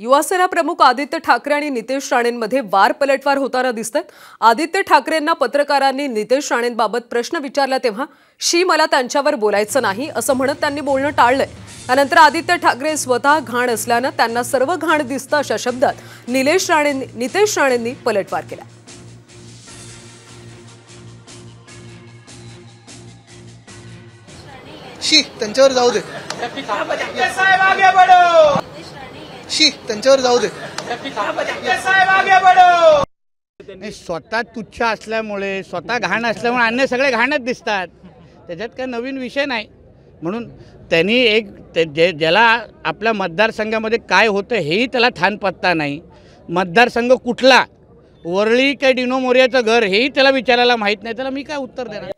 युवासेना प्रमुख आदित्य ठाकरे आणि नितेश राणेंमध्ये वार पलटवार होताना दिसतात आदित्य ठाकरेंना पत्रकारांनी नितेश राणेंबाबत प्रश्न विचारला तेव्हा शी मला त्यांच्यावर बोलायचं नाही असं म्हणत त्यांनी बोलणं टाळलंय त्यानंतर आदित्य ठाकरे स्वतः घाण असल्यानं त्यांना सर्व घाण दिसतं अशा शब्दात निलेश राणे नितेश राणेंनी पलटवार केला शी त्यांच्यावर जाऊ दे त्यांच्यावर जाऊ दे स्वतः तुच्छ असल्यामुळे स्वतः घाण असल्यामुळे अन्य सगळे घाणच दिसतात त्याच्यात काय नवीन विषय नाही म्हणून त्यांनी एक जे ज्याला आपल्या मतदारसंघामध्ये काय होतं हेही त्याला ठाण पत्ता नाही मतदारसंघ कुठला वरळी काय डिनो घर हेही त्याला विचारायला माहीत नाही त्याला मी काय उत्तर देणार